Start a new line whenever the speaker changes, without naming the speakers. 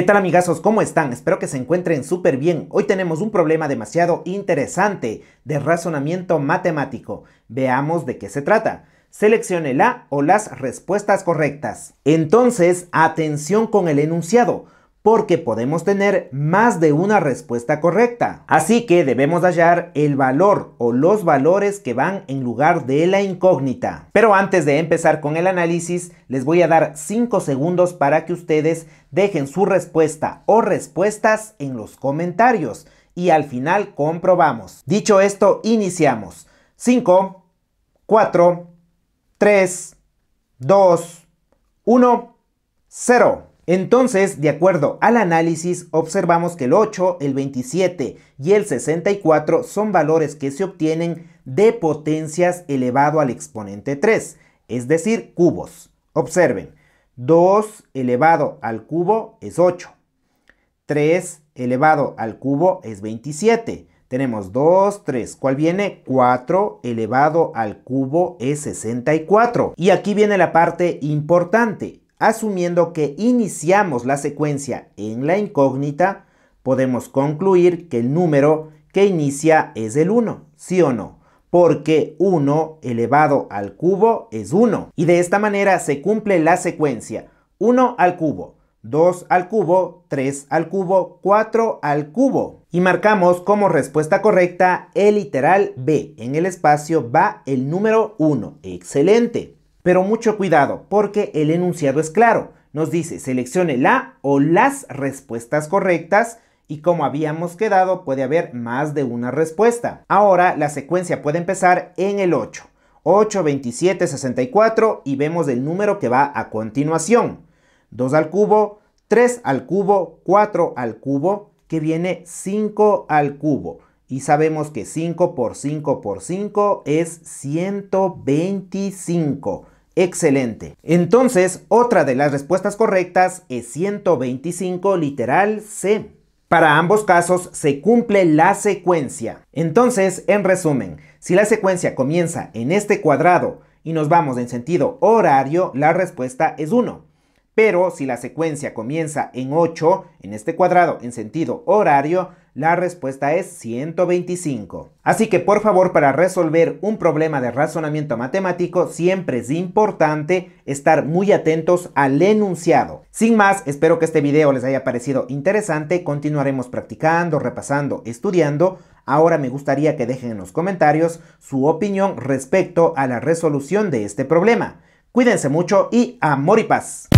¿Qué tal amigazos? ¿Cómo están? Espero que se encuentren súper bien. Hoy tenemos un problema demasiado interesante de razonamiento matemático. Veamos de qué se trata. Seleccione la o las respuestas correctas. Entonces, atención con el enunciado porque podemos tener más de una respuesta correcta. Así que debemos hallar el valor o los valores que van en lugar de la incógnita. Pero antes de empezar con el análisis, les voy a dar 5 segundos para que ustedes dejen su respuesta o respuestas en los comentarios y al final comprobamos. Dicho esto, iniciamos. 5, 4, 3, 2, 1, 0. Entonces, de acuerdo al análisis, observamos que el 8, el 27 y el 64 son valores que se obtienen de potencias elevado al exponente 3, es decir, cubos. Observen, 2 elevado al cubo es 8, 3 elevado al cubo es 27, tenemos 2, 3, ¿cuál viene? 4 elevado al cubo es 64. Y aquí viene la parte importante. Asumiendo que iniciamos la secuencia en la incógnita, podemos concluir que el número que inicia es el 1, ¿sí o no? Porque 1 elevado al cubo es 1. Y de esta manera se cumple la secuencia 1 al cubo, 2 al cubo, 3 al cubo, 4 al cubo. Y marcamos como respuesta correcta el literal B. En el espacio va el número 1. ¡Excelente! Pero mucho cuidado, porque el enunciado es claro. Nos dice, seleccione la o las respuestas correctas y como habíamos quedado puede haber más de una respuesta. Ahora la secuencia puede empezar en el 8. 8, 27, 64 y vemos el número que va a continuación. 2 al cubo, 3 al cubo, 4 al cubo, que viene 5 al cubo. Y sabemos que 5 por 5 por 5 es 125. Excelente. Entonces, otra de las respuestas correctas es 125 literal C. Para ambos casos se cumple la secuencia. Entonces, en resumen, si la secuencia comienza en este cuadrado y nos vamos en sentido horario, la respuesta es 1. Pero si la secuencia comienza en 8, en este cuadrado en sentido horario, la respuesta es 125. Así que por favor para resolver un problema de razonamiento matemático siempre es importante estar muy atentos al enunciado. Sin más, espero que este video les haya parecido interesante. Continuaremos practicando, repasando, estudiando. Ahora me gustaría que dejen en los comentarios su opinión respecto a la resolución de este problema. Cuídense mucho y amor y paz.